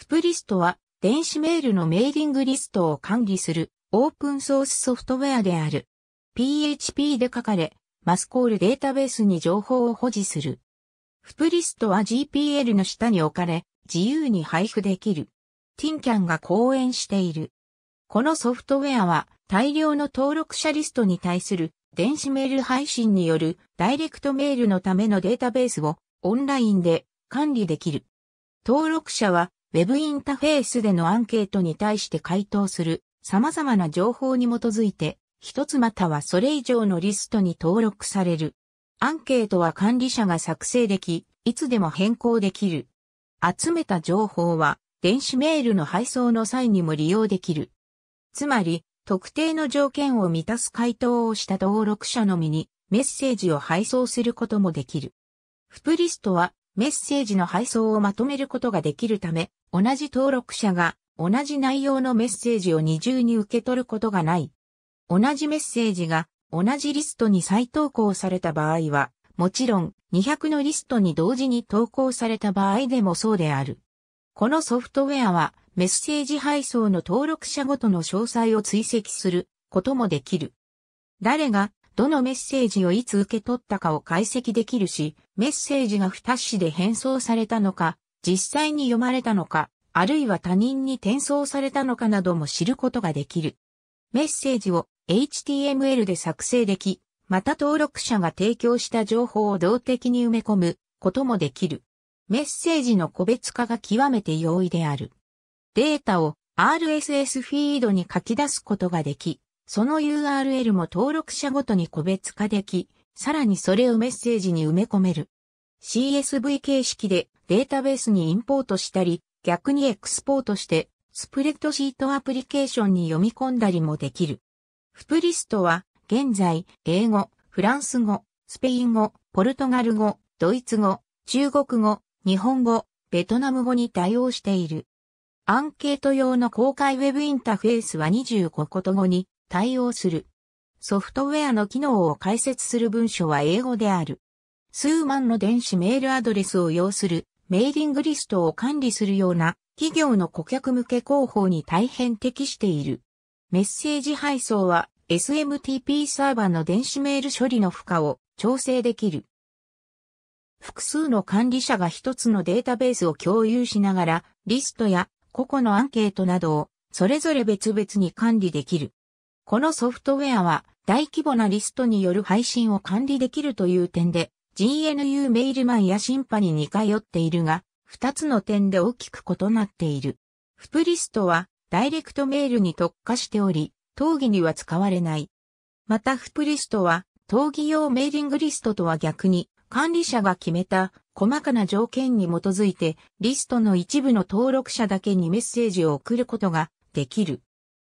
フプリストは電子メールのメーリングリストを管理するオープンソースソフトウェアである。PHP で書かれ、マスコールデータベースに情報を保持する。フプリストは GPL の下に置かれ、自由に配布できる。t i n キ a n が講演している。このソフトウェアは大量の登録者リストに対する電子メール配信によるダイレクトメールのためのデータベースをオンラインで管理できる。登録者はウェブインタフェースでのアンケートに対して回答する様々な情報に基づいて、一つまたはそれ以上のリストに登録される。アンケートは管理者が作成でき、いつでも変更できる。集めた情報は、電子メールの配送の際にも利用できる。つまり、特定の条件を満たす回答をした登録者のみにメッセージを配送することもできる。フプリストはメッセージの配送をまとめることができるため、同じ登録者が同じ内容のメッセージを二重に受け取ることがない。同じメッセージが同じリストに再投稿された場合は、もちろん200のリストに同時に投稿された場合でもそうである。このソフトウェアはメッセージ配送の登録者ごとの詳細を追跡することもできる。誰がどのメッセージをいつ受け取ったかを解析できるし、メッセージが不達しで変装されたのか、実際に読まれたのか、あるいは他人に転送されたのかなども知ることができる。メッセージを HTML で作成でき、また登録者が提供した情報を動的に埋め込むこともできる。メッセージの個別化が極めて容易である。データを RSS フィードに書き出すことができ、その URL も登録者ごとに個別化でき、さらにそれをメッセージに埋め込める。CSV 形式でデータベースにインポートしたり、逆にエクスポートして、スプレッドシートアプリケーションに読み込んだりもできる。フプリストは、現在、英語、フランス語、スペイン語、ポルトガル語、ドイツ語、中国語、日本語、ベトナム語に対応している。アンケート用の公開ウェブインターフェースは25こと後に対応する。ソフトウェアの機能を解説する文書は英語である。数万の電子メールアドレスを要するメーリングリストを管理するような企業の顧客向け広報に大変適している。メッセージ配送は SMTP サーバーの電子メール処理の負荷を調整できる。複数の管理者が一つのデータベースを共有しながら、リストや個々のアンケートなどをそれぞれ別々に管理できる。このソフトウェアは大規模なリストによる配信を管理できるという点で GNU メールマンやシンパに似通っているが、2つの点で大きく異なっている。フプリストはダイレクトメールに特化しており、討議には使われない。またフプリストは討議用メーリングリストとは逆に管理者が決めた細かな条件に基づいてリストの一部の登録者だけにメッセージを送ることができる。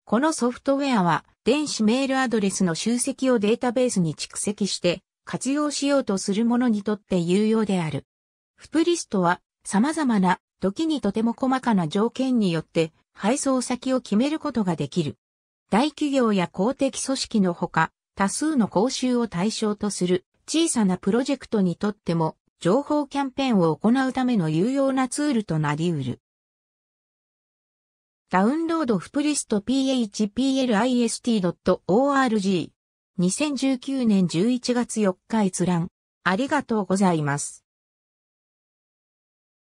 このソフトウェアは電子メールアドレスの集積をデータベースに蓄積して活用しようとする者にとって有用である。フプリストは様々な時にとても細かな条件によって配送先を決めることができる。大企業や公的組織のほか多数の講習を対象とする小さなプロジェクトにとっても情報キャンペーンを行うための有用なツールとなり得る。ダウンロードフプリスト phplist.org。2019年11月4日閲覧。ありがとうございます。